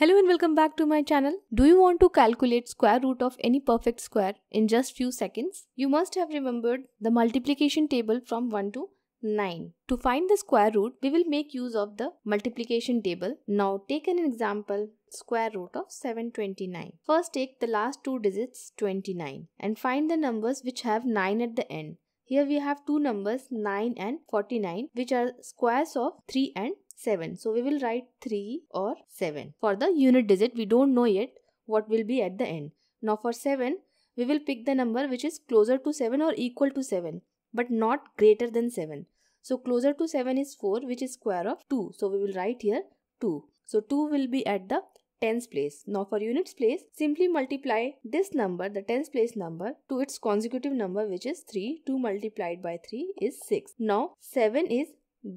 Hello and welcome back to my channel. Do you want to calculate square root of any perfect square in just few seconds? You must have remembered the multiplication table from 1 to 9. To find the square root, we will make use of the multiplication table. Now take an example square root of 729. First take the last two digits 29 and find the numbers which have 9 at the end. Here we have two numbers 9 and 49 which are squares of 3 and 7. So we will write 3 or 7. For the unit digit, we don't know yet what will be at the end. Now for 7, we will pick the number which is closer to 7 or equal to 7 but not greater than 7. So closer to 7 is 4 which is square of 2. So we will write here 2. So 2 will be at the tens place. Now for units place, simply multiply this number, the tens place number, to its consecutive number which is 3. 2 multiplied by 3 is 6. Now 7 is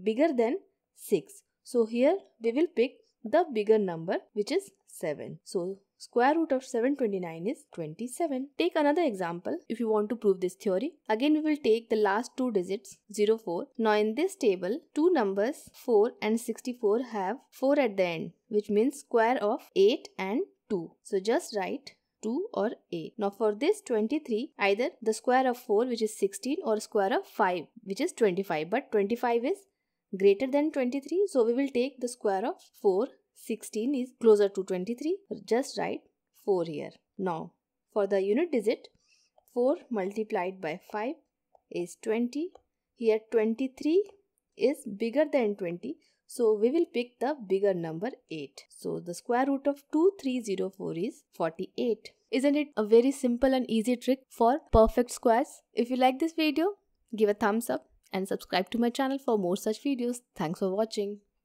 bigger than 6. So here we will pick the bigger number which is 7. So square root of 729 is 27. Take another example if you want to prove this theory. Again we will take the last two digits 04. Now in this table two numbers 4 and 64 have 4 at the end which means square of 8 and 2. So just write 2 or 8. Now for this 23, either the square of 4 which is 16 or square of 5 which is 25 but 25 is greater than 23 so we will take the square of 4 16 is closer to 23 just write 4 here now for the unit digit 4 multiplied by 5 is 20 here 23 is bigger than 20 so we will pick the bigger number 8 so the square root of 2304 is 48 isn't it a very simple and easy trick for perfect squares if you like this video give a thumbs up and subscribe to my channel for more such videos. Thanks for watching.